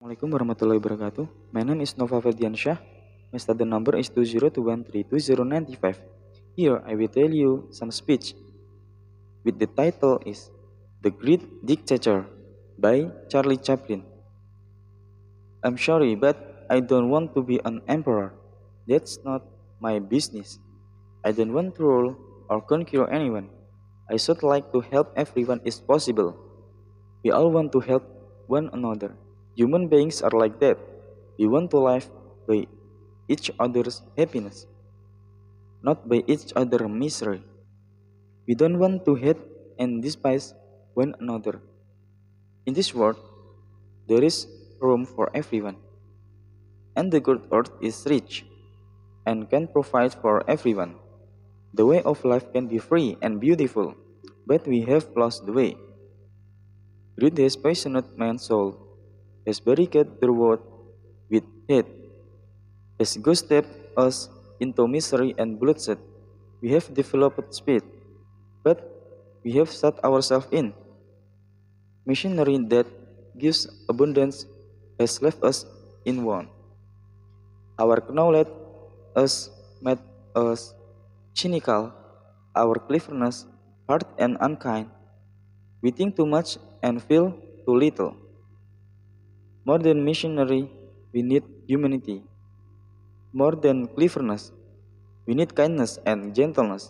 Assalamualaikum warahmatullahi wabarakatuh. My name is Nova Ferdiansyah. My study number is 20213295. Here I will tell you some speech with the title is The Great Dictator by Charlie Chaplin. I'm sorry but I don't want to be an emperor. That's not my business. I don't want to rule or conquer anyone. I should like to help everyone if possible. We all want to help one another. Human beings are like that. We want to live by each other's happiness, not by each other's misery. We don't want to hate and despise one another. In this world, there is room for everyone, and the good earth is rich and can provide for everyone. The way of life can be free and beautiful, but we have lost the way. Read this passionate man's soul has barricaded the road with hate, has ghosted us into misery and bloodshed. We have developed speed, but we have shut ourselves in. Machinery that gives abundance has left us in want. Our knowledge us made us cynical, our cleverness hard and unkind. We think too much and feel too little. More than missionary, we need humanity. More than cleverness, we need kindness and gentleness.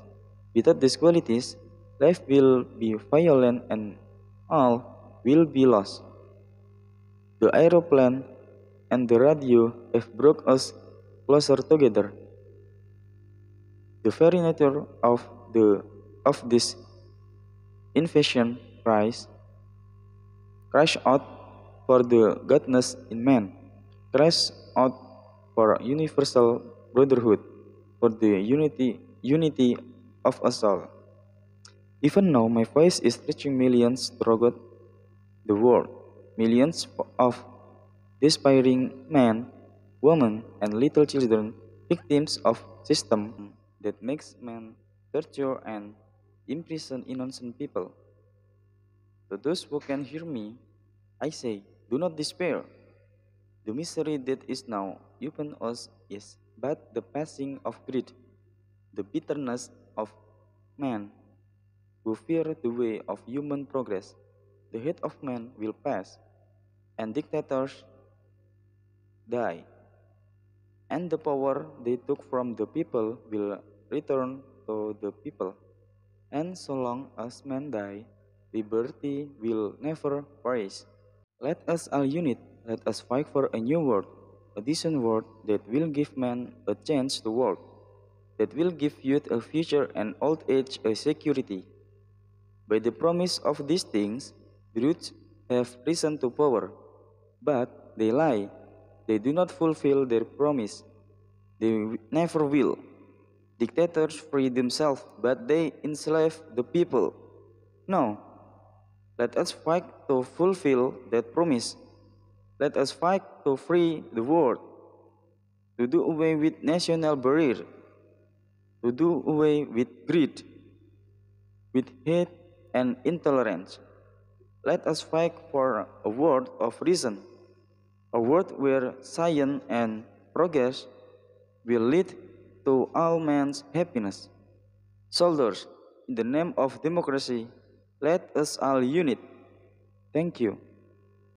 Without these qualities, life will be violent and all will be lost. The aeroplane and the radio have brought us closer together. The very nature of the of this invasion rise crash out for the godness in man, cries out for universal brotherhood, for the unity, unity of us all. Even now, my voice is reaching millions throughout the world, millions of despairing men, women, and little children, victims of system that makes men torture and imprison innocent people. To those who can hear me, I say, Do not despair. The misery that is now upon us is but the passing of greed, the bitterness of man who fear the way of human progress. The hate of man will pass, and dictators die, and the power they took from the people will return to the people. And so long as men die, liberty will never perish. Let us all unite, let us fight for a new world, a decent world that will give man a chance to work, that will give youth a future and old age a security. By the promise of these things, the have risen to power, but they lie, they do not fulfill their promise, they never will. Dictators free themselves, but they enslave the people. No, let us fight to fulfill that promise. Let us fight to free the world, to do away with national barrier, to do away with greed, with hate and intolerance. Let us fight for a world of reason, a world where science and progress will lead to all men's happiness. Soldiers, in the name of democracy, Let us all unite. Thank you.